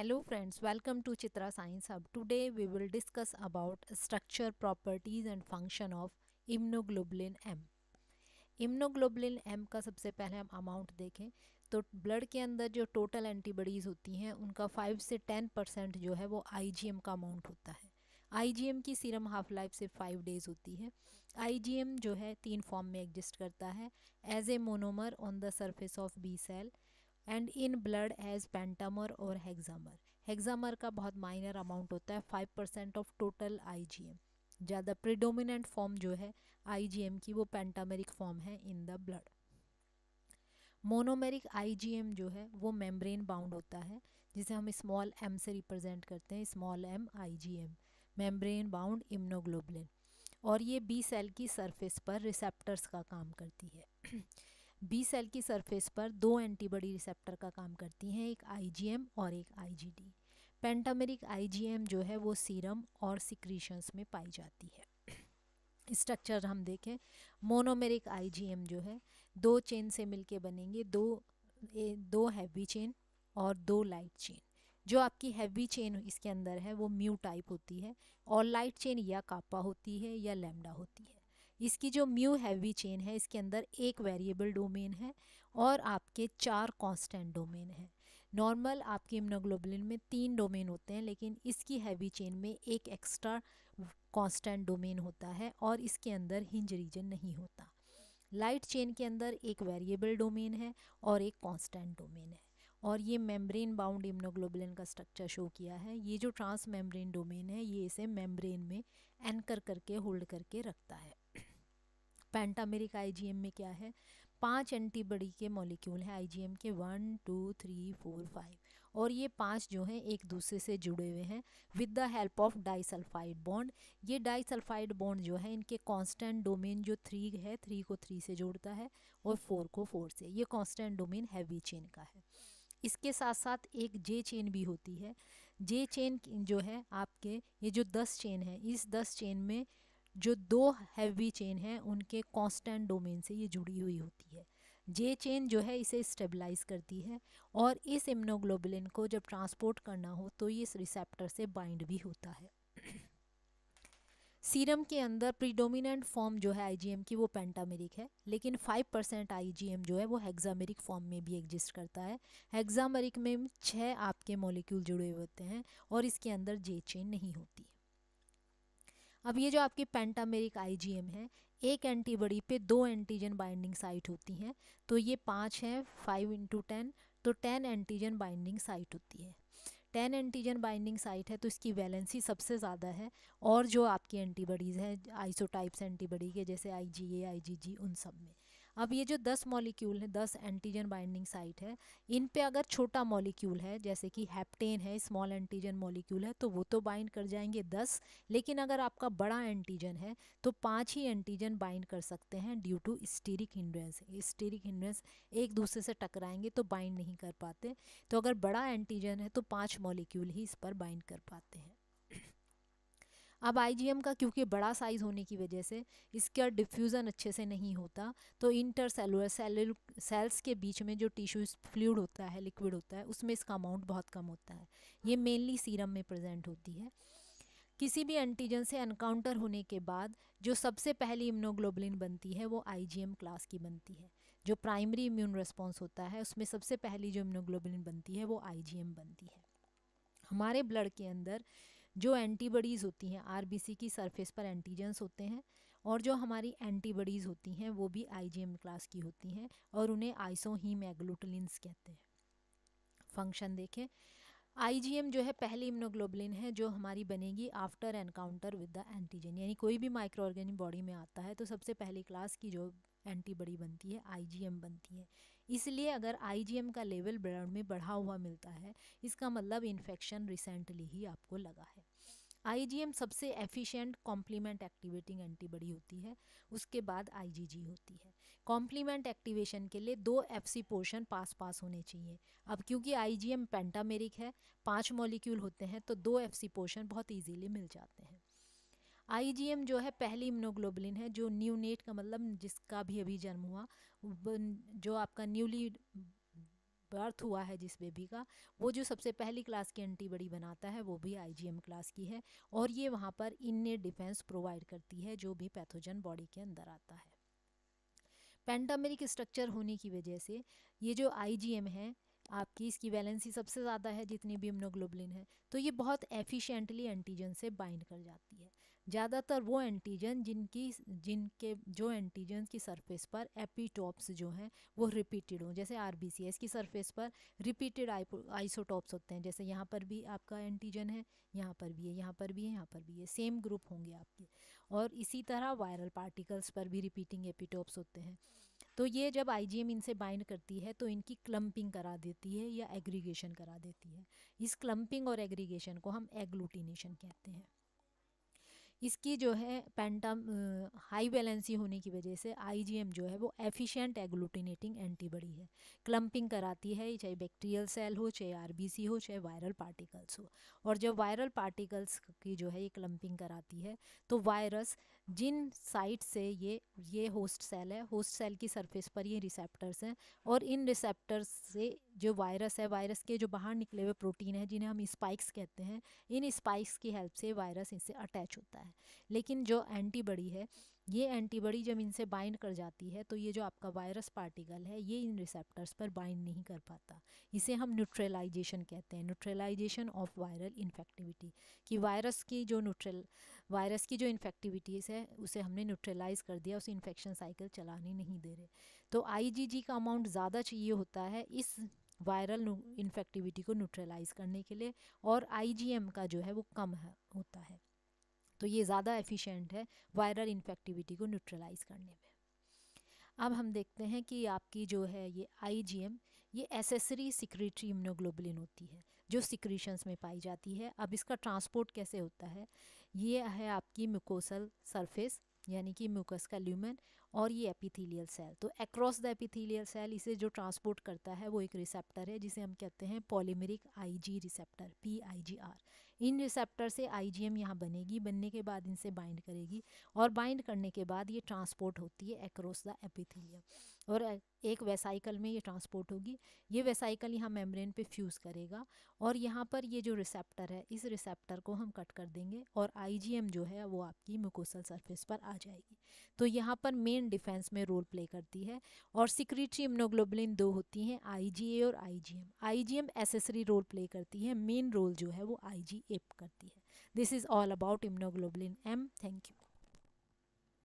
hello friends welcome to Chitra science अब today we will discuss about structure properties and function of immunoglobulin M immunoglobulin M का सबसे पहले हम amount देखें तो ब्लड के अंदर जो टोटल एंटीबॉडीज़ होती हैं उनका फाइव से टेन परसेंट जो है वो आईजीएम का अमाउंट होता है आईजीएम की सीरम हाफ लाइफ सिर्फ फाइव डेज होती है आईजीएम जो है तीन फॉर्म में एग्जिस्ट करता है as a monomer on the surface of B cell and in blood as pentamer और हेग्जामर हेग्जामर का बहुत माइनर अमाउंट होता है five percent of total IgM ज़्यादा प्रिडोमिनेंट फॉर्म जो है आईजीएम की वो पेंटामेरिक फॉर्म है in the blood monomeric IgM जो है वो मेम्ब्रेन बाउंड होता है जिसे हम स्मॉल एम से रिप्रेजेंट करते हैं small M IgM membrane bound immunoglobulin और ये बी सेल की सरफेस पर रिसेप्टर्स का काम करती है बी सेल की सरफेस पर दो एंटीबॉडी रिसेप्टर का काम करती हैं एक आईजीएम और एक आईजीडी पेंटामेरिक आईजीएम जो है वो सीरम और सिक्रीशंस में पाई जाती है स्ट्रक्चर हम देखें मोनोमेरिक आईजीएम जो है दो चेन से मिलके बनेंगे दो ए, दो हैवी चेन और दो लाइट चेन जो आपकी हैवी चेन इसके अंदर है वो म्यू टाइप होती है और लाइट चेन या कापा होती है या लेमडा होती है इसकी जो म्यू हैवी चेन है इसके अंदर एक वेरिएबल डोमेन है और आपके चार कांस्टेंट डोमेन है नॉर्मल आपके इम्नोग्लोबुलिन में तीन डोमेन होते हैं लेकिन इसकी हैवी चेन में एक एक्स्ट्रा कांस्टेंट डोमेन होता है और इसके अंदर हिंज रीजन नहीं होता लाइट चेन के अंदर एक वेरिएबल डोमेन है और एक कांस्टेंट डोमेन है और ये मेम्ब्रेन बाउंड इम्नोग्लोबुलिन का स्ट्रक्चर शो किया है ये जो ट्रांस मेम्ब्रेन डोमेन है ये इसे मेम्ब्रेन में एनकर करके होल्ड करके रखता है जी एम में क्या है पांच एंटीबॉडी के मॉलिक्यूल हैं एम के one two three four five और ये पांच जो हैं एक दूसरे से जुड़े हुए हैं with the help of disulfide bond ये डाइसल्फाइड बॉन्ड जो है इनके कांस्टेंट डोमेन जो थ्री है थ्री को थ्री से जोड़ता है और फोर को फोर से ये कांस्टेंट डोमेन हैवी चेन का है इसके साथ साथ एक जे चेन भी होती है जे चेन जो है आपके ये जो दस चेन है इस दस चेन में जो दो हैवी चेन हैं उनके कांस्टेंट डोमेन से ये जुड़ी हुई होती है जे चेन जो है इसे स्टेबलाइज करती है और इस इम्नोग्लोबुलिन को जब ट्रांसपोर्ट करना हो तो ये इस रिसेप्टर से बाइंड भी होता है सीरम के अंदर प्रीडोमिनेंट फॉर्म जो है आईजीएम की वो पेंटामेरिक है लेकिन 5 परसेंट आई जो है वो हेक्सामेरिक फॉर्म में भी एग्जिस्ट करता है हेक्सामेरिक में छः आपके मॉलिक्यूल जुड़े होते हैं और इसके अंदर जे चेन नहीं होती अब ये जो आपकी पेंटामेरिक आईजीएम है एक एंटीबॉडी पे दो एंटीजन बाइंडिंग साइट होती हैं तो ये पाँच हैं फाइव इंटू टेन तो टेन एंटीजन बाइंडिंग साइट होती है टेन एंटीजन बाइंडिंग साइट है तो इसकी वैलेंसी सबसे ज़्यादा है और जो आपकी एंटीबॉडीज़ हैं आइसोटाइप्स एंटीबॉडी के जैसे आई जी ए आई जी जी उन सब में अब ये जो दस मॉलिक्यूल है दस एंटीजन बाइंडिंग साइट है इन पे अगर छोटा मॉलिक्यूल है जैसे कि हैप्टेन है स्मॉल एंटीजन मॉलिक्यूल है तो वो तो बाइंड कर जाएंगे दस लेकिन अगर आपका बड़ा एंटीजन है तो पाँच ही एंटीजन बाइंड कर सकते हैं due to steric hindrance steric hindrance एक दूसरे से टकराएंगे तो बाइंड नहीं कर पाते तो अगर बड़ा एंटीजन है तो पाँच मॉलिक्यूल ही इस पर बाइंड कर पाते हैं अब आई का क्योंकि बड़ा साइज़ होने की वजह से इसका डिफ्यूज़न अच्छे से नहीं होता तो इंटर सेलुलर सेल सेल्स के बीच में जो टिश्यू फ्लूड होता है लिक्विड होता है उसमें इसका अमाउंट बहुत कम होता है ये मेनली सीरम में प्रजेंट होती है किसी भी एंटीजन से एनकाउंटर होने के बाद जो सबसे पहली इम्नोग्लोबलिन बनती है वो आईजीएम क्लास की बनती है जो प्राइमरी इम्यून रिस्पॉन्स होता है उसमें सबसे पहली जो इम्नोग्लोबलिन बनती है वो आईजीएम बनती है हमारे ब्लड के अंदर जो एंटीबॉडीज़ होती हैं आर की सरफेस पर एंटीजेंस होते हैं और जो हमारी एंटीबॉडीज़ होती हैं वो भी आई क्लास की होती हैं और उन्हें आइसोहीमैग्लोटलिन्स कहते हैं फंक्शन देखें आई जो है पहली इम्नोग्लोबलिन है जो हमारी बनेगी after encounter with the antigen यानी कोई भी माइक्रो ऑर्गेनिक बॉडी में आता है तो सबसे पहली क्लास की जो एंटीबॉडी बनती है आई बनती है इसलिए अगर आई का लेवल ब्लड में बढ़ा हुआ मिलता है इसका मतलब इन्फेक्शन रिसेंटली ही आपको लगा है आईजीएम सबसे एफिशिएंट कॉम्प्लीमेंट एक्टिवेटिंग एंटीबॉडी होती है उसके बाद आईजीजी होती है कॉम्प्लीमेंट एक्टिवेशन के लिए दो एफसी पोर्शन पास पास होने चाहिए अब क्योंकि आईजीएम पेंटामेरिक है पांच मॉलिक्यूल होते हैं तो दो एफसी पोर्शन बहुत इजीली मिल जाते हैं आईजीएम जो है पहली इम्नोग्लोबुलिन है जो न्यू नेट का मतलब जिसका भी अभी जन्म हुआ जो आपका न्यूली बर्थ हुआ है जिस बेबी का वो जो सबसे पहली क्लास की एंटीबॉडी बनाता है वो भी आईजीएम क्लास की है और ये वहाँ पर इनने डिफेंस प्रोवाइड करती है जो भी पैथोजन बॉडी के अंदर आता है पेंटामेरिक स्ट्रक्चर होने की वजह से ये जो आई है आपकी इसकी वैलेंसी सबसे ज़्यादा है जितनी भी इम्नोग्लोबलिन है तो ये बहुत एफिशिएंटली एंटीजन से बाइंड कर जाती है ज़्यादातर वो एंटीजन जिनकी जिनके जो एंटीजन की सरफेस पर एपीटॉप्स जो हैं वो रिपीटेड हों जैसे आर की सरफेस पर रिपीटेड आइसोटॉप्स होते हैं जैसे यहाँ पर भी आपका एंटीजन है यहाँ पर भी है यहाँ पर भी है यहाँ पर भी है सेम ग्रुप होंगे आपके और इसी तरह वायरल पार्टिकल्स पर भी रिपीटिंग एपीटॉप्स होते हैं तो ये जब एम इनसे बाइंड करती है तो इनकी क्लम्पिंग करा देती है या एग्रीगेशन करा देती है इस क्लम्पिंग और एग्रीगेशन को हम एग्लूटिनेशन कहते हैं इसकी जो है पेंटाम हाई बैलेंसी होने की वजह से आईजीएम जो है वो एफिशिएंट एग्लूटिनेटिंग एंटीबॉडी है क्लम्पिंग कराती है चाहे बैक्टीरियल सेल हो चाहे आरबीसी हो चाहे वायरल पार्टिकल्स हो और जब वायरल पार्टिकल्स की जो है ये क्लम्पिंग कराती है तो वायरस जिन साइट से ये ये होस्ट सेल है होस्ट सेल की सरफेस पर ये रिसेप्टर्स हैं और इन रिसेप्टर्स से जो वायरस है वायरस के जो बाहर निकले हुए प्रोटीन है जिन्हें हम स्पाइक्स कहते हैं इन स्पाइक्स की हेल्प से वायरस इनसे अटैच होता है लेकिन जो एंटीबॉडी है ये एंटीबॉडी जब इनसे बाइंड कर जाती है तो ये जो आपका वायरस पार्टिकल है ये इन रिसेप्टर्स पर बाइंड नहीं कर पाता इसे हम न्यूट्रलाइजेशन कहते हैं न्यूट्रलाइजेशन ऑफ वायरल इन्फेक्टिविटी कि वायरस की जो न्यूट्रल वायरस की जो इन्फेक्टिविटीज़ है उसे हमने न्यूट्रलाइज कर दिया उसे इन्फेक्शन साइकिल चलाने नहीं दे रहे तो आई का अमाउंट ज़्यादा चाहिए होता है इस वायरल इन्फेक्टिविटी को न्यूट्रलाइज करने के लिए और आई का जो है वो कम है होता है तो ये ज़्यादा एफिशिएंट है वायरल इन्फेक्टिविटी को न्यूट्रलाइज करने में अब हम देखते हैं कि आपकी जो है ये आईजीएम ये एसेसरी सिक्रेटरी इम्नोग्लोबुलिन होती है जो सिक्रीशंस में पाई जाती है अब इसका ट्रांसपोर्ट कैसे होता है ये है आपकी म्यूकोसल सरफेस यानी कि म्यूकस का ल्यूमन और ये एपिथेलियल सेल तो एक्रॉस द एपिथेलियल सेल इसे जो ट्रांसपोर्ट करता है वो एक रिसेप्टर है जिसे हम कहते हैं polymeric Ig receptor P I G R इन रिसेप्टर से आईजीएम यहाँ बनेगी बनने के बाद इनसे बाइंड करेगी और बाइंड करने के बाद ये ट्रांसपोर्ट होती है एक्रोस द एपिथीलियम और एक वेसाइकल में ये ट्रांसपोर्ट होगी ये वेसाइकल यहाँ मेम्ब्रेन पे फ्यूज़ करेगा और यहाँ पर ये जो रिसेप्टर है इस रिसेप्टर को हम कट कर देंगे और आईजीएम जो है वो आपकी म्यूकोसल सरफेस पर आ जाएगी तो यहाँ पर मेन डिफेंस में रोल प्ले करती है और सिक्रीटरी इम्नोग्लोबलिन दो होती हैं आई और G IgM accessory role play करती है मेन रोल जो है वो आई करती है this is all about immunoglobulin M thank you